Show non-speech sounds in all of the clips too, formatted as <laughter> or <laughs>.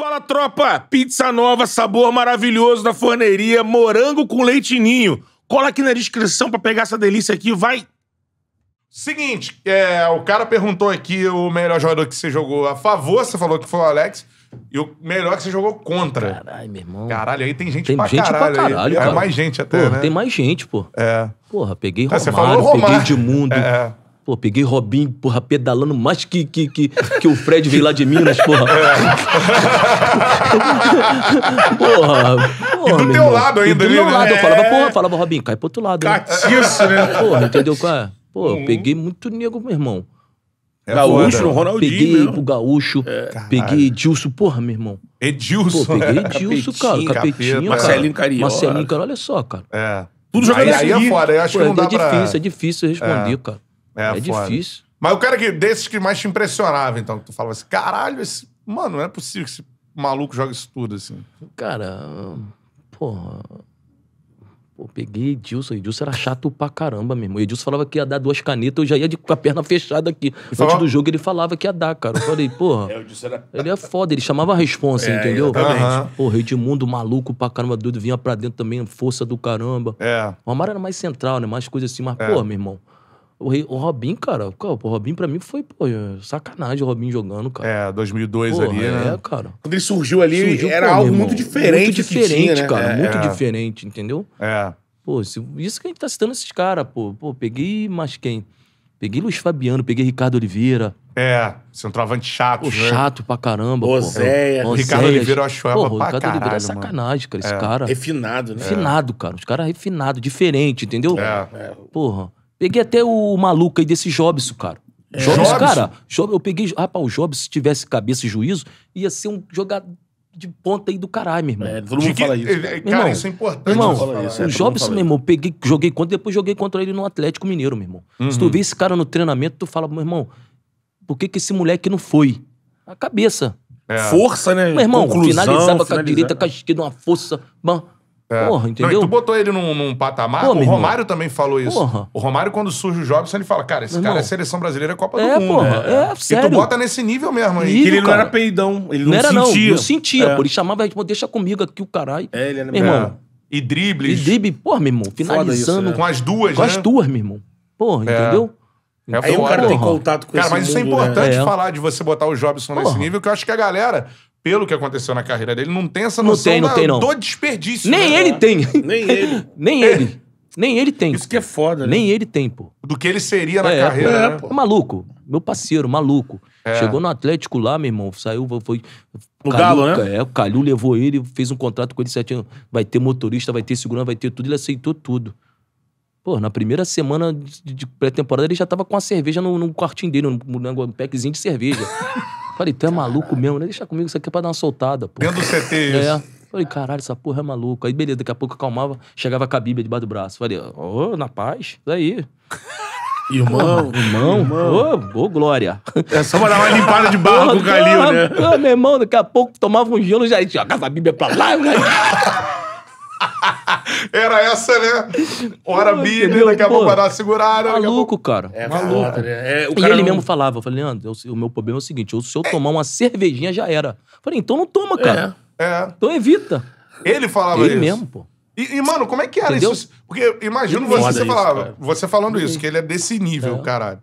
Fala, tropa! Pizza nova, sabor maravilhoso da forneria, morango com leitinho. Cola aqui na descrição para pegar essa delícia aqui, vai! Seguinte, é, o cara perguntou aqui o melhor jogador que você jogou a favor, você falou que foi o Alex, e o melhor que você jogou contra. Caralho, meu irmão. Caralho, aí tem gente tem pra gente caralho. Pra caralho aí. É cara. É mais gente até, pô, né? Tem mais gente, pô. É. Porra, peguei Romário, você falou Romário. peguei Edmundo. É. Pô, peguei Robinho, porra, pedalando mais que, que, que, que o Fred veio lá de Minas, porra. porra, é. <laughs> porra. E do teu irmão. lado ainda, e do meu né? lado, eu falava, é. porra, falava, Robinho, cai pro outro lado. Catiço, né? né? <laughs> Porra, entendeu qual é? Pô, uhum. peguei muito nego, meu irmão. É gaúcho, Ronaldinho. Peguei mesmo. pro Gaúcho, é. peguei Edilson, porra, meu irmão. Edilson. Pô, peguei <laughs> Edilson, cara, Capetinho, Marcelinho Carioca. Marcelinho, cara, olha só, cara. É. Tudo jogando aí, aí é assim. foda, eu acho Pô, que não é dá é difícil, pra... é difícil responder, é. cara. É, é difícil. Mas o cara que, desses que mais te impressionava, então, que tu falava assim, caralho, esse, mano, não é possível que esse maluco jogue isso tudo, assim. Cara, porra. Pô, peguei Edilson. Edilson era chato pra caramba, meu irmão. Edilson falava que ia dar duas canetas, eu já ia de, com a perna fechada aqui. Antes falava... do jogo ele falava que ia dar, cara. Eu falei, porra. é, era... Ele é foda, ele chamava a responsa, é, entendeu? Exatamente. Porra, Edmundo maluco pra caramba, doido, vinha pra dentro também, força do caramba. É. O Amaro era mais central, né? Mais coisa assim, mas, é. porra, meu irmão. O, Robin, cara, o Robin pra mim foi, pô, sacanagem o Robin jogando, cara. É, 2002 pô, ali, é, né? É, cara. Quando ele surgiu ali, surgiu, era pô, algo irmão, muito diferente. Muito diferente, tinha, né? cara. Né? É, muito é. diferente, entendeu? É. Pô, isso que a gente tá citando esses caras, pô. Pô, peguei mais quem? Peguei Luiz Fabiano, peguei Ricardo Oliveira. É, centroavante é chato, pô, né? chato pra caramba, Oséia. pô. Ricardo Oliveira eu acho ela pra Ricardo caralho, Oliveira é sacanagem, cara, esse é. cara. Refinado, né? Refinado, cara. Os caras é refinados, diferente, entendeu? É. Porra. Peguei até o maluco aí desse Jobson, cara. É. Jobson, Jobson? cara. Jobson, eu peguei. Rapaz, o Jobson, se tivesse cabeça e juízo, ia ser um jogador de ponta aí do caralho, meu irmão. É, todo mundo que, fala isso. É, cara, irmão, isso é importante. Irmão, é, isso, é, o Jobson, meu irmão, peguei, joguei contra, depois joguei contra ele no Atlético Mineiro, meu irmão. Uhum. Se tu uhum. vê esse cara no treinamento, tu fala, meu irmão, por que, que esse moleque não foi? A cabeça. É. Força, né? Meu irmão, Conclusão, finalizava, finalizava com a direita, com a esquerda, uma força. Mano, é. Porra, entendeu? Não, e tu botou ele num, num patamar. Pô, o Romário também falou isso. Porra. O Romário, quando surge o Jobson, ele fala: Cara, esse meu cara é irmão. é seleção brasileira, é Copa é, do Mundo. Porra, é, é, sério. E tu bota nesse nível mesmo aí. ele não era peidão. Ele não, não era, sentia. Não, não sentia. É. Pô, ele chamava, tipo, deixa comigo aqui o caralho. É, ele era meu irmão. É. E dribles. E drible, porra, meu irmão. Finalizando. Isso, é. com as duas, com né? Com as duas, meu irmão. Porra, entendeu? É aí o cara tem contato com cara, esse Cara, mas mundo, isso é né? importante né? falar de você botar o Jobson Porra. nesse nível, que eu acho que a galera pelo que aconteceu na carreira dele, não tem essa noção não tem, não da, tem, não. do desperdício. Nem né? ele tem. Nem ele. <laughs> Nem ele. Nem ele tem. Isso que é foda, né? Nem ele tem, pô. Do que ele seria é, na carreira, é, né? Pô. É maluco. Meu parceiro, maluco. É. Chegou no Atlético lá, meu irmão. Saiu, foi. O Galo, né? É, o Calil levou ele, fez um contrato com ele sete anos. Vai ter motorista, vai ter segurança, vai ter tudo. Ele aceitou tudo. Pô, na primeira semana de, de pré-temporada ele já tava com a cerveja no, no quartinho dele, num, num packzinho de cerveja. <laughs> Falei, tu é maluco mesmo, né? Deixa comigo, isso aqui é pra dar uma soltada, pô. Dentro do CT, <laughs> é. isso. É. Falei, caralho, essa porra é maluca. Aí, beleza, daqui a pouco eu acalmava, chegava com a Bíblia debaixo do braço. Falei, ô, oh, na paz, daí. <laughs> Irmão, irmão, irmão. Ô, ô, glória. É só pra dar uma limpada de barro com o né? meu irmão, daqui a pouco tomava um gelo já tinha, joga essa Bíblia pra lá. Né? Era essa, né? Hora bi, que daqui a pouco vai dar uma segurada. Maluco, cara. É, maluco. Né? É, e ele não... mesmo falava, eu falei, Leandro, o meu problema é o seguinte, se eu tomar uma cervejinha já era. Eu falei, então não toma, é. cara. É. Então evita. Ele falava ele isso. Ele mesmo, pô. E, e, mano, como é que era Entendeu? isso? Porque imagino você, isso, falava, você falando isso, que ele é desse nível, é. caralho.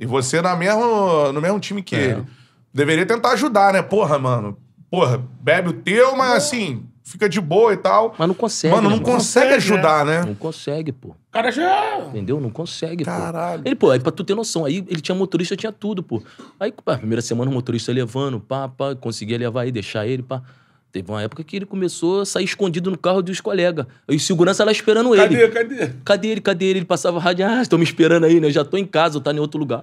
E você na mesmo, no mesmo time que é. ele. Deveria tentar ajudar, né? Porra, mano. Porra, bebe o teu, mas assim, fica de boa e tal. Mas não consegue. Mano, não, não consegue, consegue, ajudar, né? né? Não consegue, pô. O cara já. Entendeu? Não consegue, Caralho. pô. Ele, pô, aí pra tu ter noção, aí ele tinha motorista, tinha tudo, pô. Aí, pá, primeira semana o motorista levando, pá, pá, conseguia levar aí, deixar ele, pá. Teve uma época que ele começou a sair escondido no carro dos colegas. E o segurança lá esperando ele. Cadê, cadê? Cadê ele, cadê ele? Ele passava rádio. Ah, estão me esperando aí, né? já tô em casa, tá em outro lugar.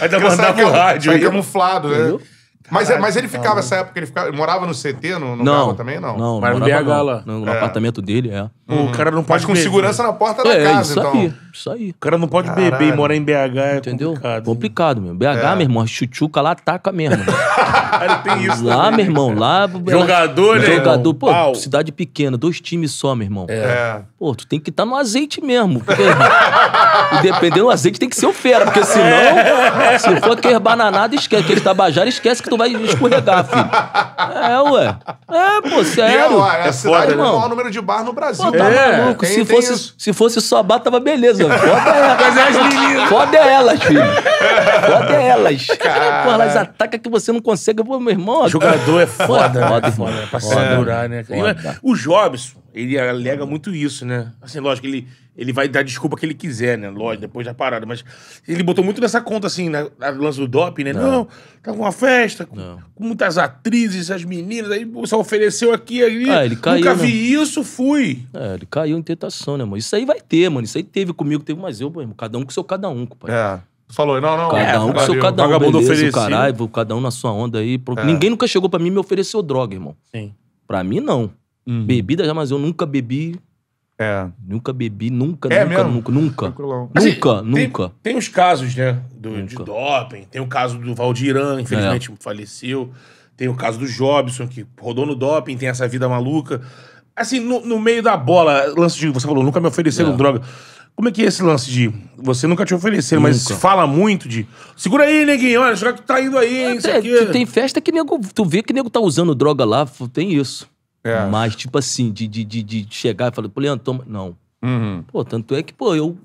Ainda mandava o rádio. Aí camuflado, né? Entendeu? Mas, é- mas ele ficava nessa essa época, ele ficava, morava no CT, no, no não, também? Não, não. Mas no BH lá. No, no é. apartamento dele, é. Uhum. O cara não pode Mas com beber. segurança na porta da é, casa, isso então. Aí, isso aí. O cara não pode Caralho. beber e morar em BH é Entendeu? complicado. Complicado mesmo. BH, é. meu irmão, chuchuca lá ataca mesmo. <laughs> ele tem isso Lá, também. meu irmão, lá... <laughs> Jogador, né? Jogador. Pô, Pau. cidade pequena, dois times só, meu irmão. É. Pô, tu tem que estar tá no azeite mesmo. Porque, e dependendo do azeite, tem que ser o fera, porque senão... <laughs> É. Se for aqueles bananadas, esquece. aquele tabajara, esquece que tu tu vai escorregar, filho. É, ué. É, pô, é sério. E, ó, né? é a cidade com né? o maior número de bar no Brasil. Pô, tá é, maluco. Tem, se, tem fosse, isso. se fosse só bar, tava beleza. <laughs> Foda é elas. Mas é as meninas. Foda é elas, filho. Foda elas. Cara. Pô, elas atacam que você não consegue. Pô, meu irmão. Jogador é foda. Foda, né? foda, foda. pra segurar, né? O Jobson. Ele alega uhum. muito isso, né? Assim, lógico, ele, ele vai dar desculpa que ele quiser, né? Lógico, depois da parada. Mas ele botou muito nessa conta, assim, na, na lance do doping, né? Não, Não tá com uma festa, com, com, muitas atrizes, as meninas, aí só ofereceu aqui, ali. Ah, ele caiu, Nunca né? vi isso, fui. É, ele caiu em tentação, né, mano? Isso aí vai ter, mano. Isso aí teve comigo, teve, mas eu, mano, cada um com seu cada um, compadre. É. Falou, não, não. Cada é, um é, com seu cada um, beleza, oferecido. caralho, cada um na sua onda aí. É. Ninguém nunca chegou pra mim e me ofereceu droga, irmão. Sim. Pra mim, não. Uhum. Bebida já, mas eu nunca bebi. É. Nunca bebi, nunca, é nunca, nunca, nunca. Assim, nunca, tem, nunca. Tem os casos, né? Do, de doping, tem o caso do Valdirã, infelizmente é. faleceu. Tem o caso do Jobson, que rodou no doping, tem essa vida maluca. Assim, no, no meio da bola, lance de. Você falou, nunca me ofereceram é. droga. Como é que é esse lance de. Você nunca te ofereceram, mas fala muito de. Segura aí, neguinho, olha, já que tu tá indo aí, tem, é, é, tem festa que nego. Tu vê que nego tá usando droga lá, tem isso. É. Mas, tipo assim, de, de, de, de chegar e falar, pô, Leandro, toma. Não. Uhum. Pô, tanto é que, pô, eu,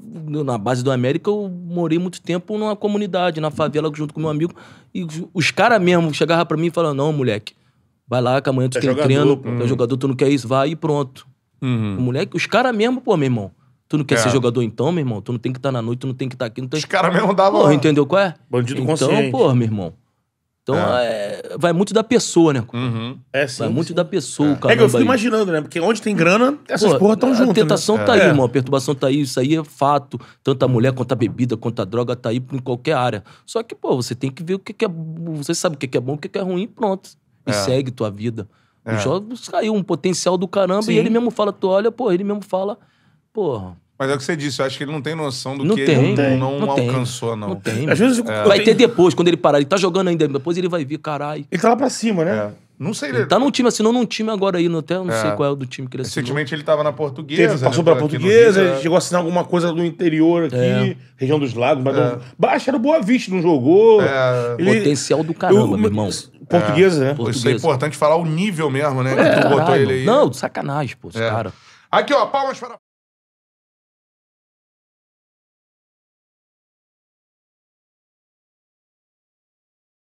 na base do América, eu morei muito tempo numa comunidade, na favela, junto com meu amigo. E os, caras mesmo chegavam pra mim e falavam, não, moleque, vai lá, que amanhã tu é tem treino, tu uhum. é jogador, tu não quer isso, vai e pronto. Uhum. O moleque, os caras mesmo, pô, meu irmão, Tu não quer é. ser jogador então, meu irmão? Tu não tem que estar tá na noite, tu não tem que estar tá aqui. Não tem... Os caras mesmo davam. entendeu qual é? Bandido então, consciente. Então, pô, meu irmão. Então, é. É, vai muito da pessoa, né? Uhum. É, sim, vai muito sim. da pessoa, é. cara. É que eu fico imaginando, né? Porque onde tem grana, essas Pô, porra estão juntas. A né? tentação né? tá é. aí, irmão. A perturbação tá aí. Isso aí é fato. Tanto a mulher quanto a bebida, quanto a droga tá aí em qualquer área. Só que, pô, você tem que ver o que, que é. Você sabe o que, que é bom, o que, que é ruim, pronto. E é. segue tua vida. O Jó saiu um potencial do caramba sim. e ele mesmo fala, tu olha, pô, ele mesmo fala, porra mas é o que você disse, eu acho que ele não tem noção do não que tem, ele tem, não, não, não tem, alcançou, não. Não tem. Às vezes é. Vai ter depois, quando ele parar. Ele tá jogando ainda, depois ele vai vir, caralho. Ele tá lá pra cima, né? É. Não sei. Ele, ele tá num time, assinou num time agora aí, até não é. sei qual é o do time que ele assinou. Recentemente ele tava na Portuguesa. Teve, né, passou né, pela Portuguesa, é. chegou a assinar alguma coisa do interior aqui, é. região dos lagos, mas é. Baixa era Boa Vista, não jogou. É. Ele... Potencial do caramba, eu, meu irmão. Portuguesa, é. né? Portuguesa. Isso é importante falar o nível mesmo, né? É. Que tu é, botou ele aí. Não, sacanagem, pô, esse cara. Aqui, ó, palmas para...